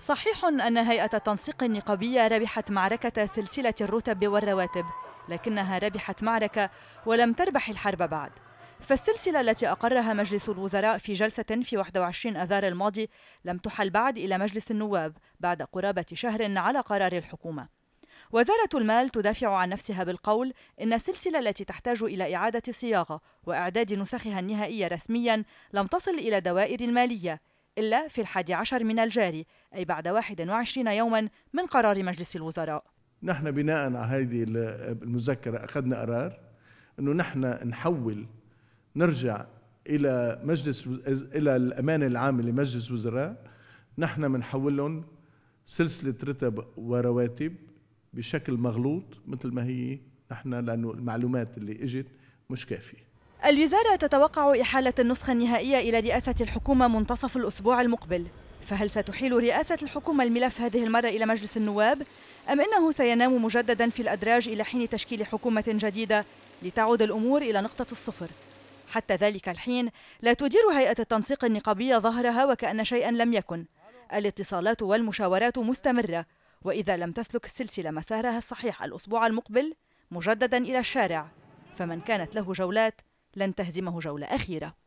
صحيح أن هيئة التنسيق النقابية ربحت معركة سلسلة الرتب والرواتب لكنها ربحت معركة ولم تربح الحرب بعد فالسلسلة التي أقرها مجلس الوزراء في جلسة في 21 أذار الماضي لم تحل بعد إلى مجلس النواب بعد قرابة شهر على قرار الحكومة وزارة المال تدافع عن نفسها بالقول إن السلسلة التي تحتاج إلى إعادة صياغة وإعداد نسخها النهائية رسميا لم تصل إلى دوائر المالية إلا في الحادي عشر من الجاري أي بعد 21 يوما من قرار مجلس الوزراء نحن بناء على هذه المذكرة أخذنا قرار أنه نحن نحول نرجع إلى مجلس إلى الأمانة العامة لمجلس الوزراء نحن بنحول لهم سلسلة رتب ورواتب بشكل مغلوط مثل ما هي نحن لأنه المعلومات اللي إجت مش كافية الوزارة تتوقع إحالة النسخة النهائية إلى رئاسة الحكومة منتصف الأسبوع المقبل فهل ستحيل رئاسة الحكومة الملف هذه المرة إلى مجلس النواب؟ أم إنه سينام مجددا في الأدراج إلى حين تشكيل حكومة جديدة لتعود الأمور إلى نقطة الصفر؟ حتى ذلك الحين لا تدير هيئة التنسيق النقابية ظهرها وكأن شيئا لم يكن الاتصالات والمشاورات مستمرة وإذا لم تسلك السلسلة مسارها الصحيح الأسبوع المقبل مجددا إلى الشارع فمن كانت له جولات لن تهزمه جولة أخيرة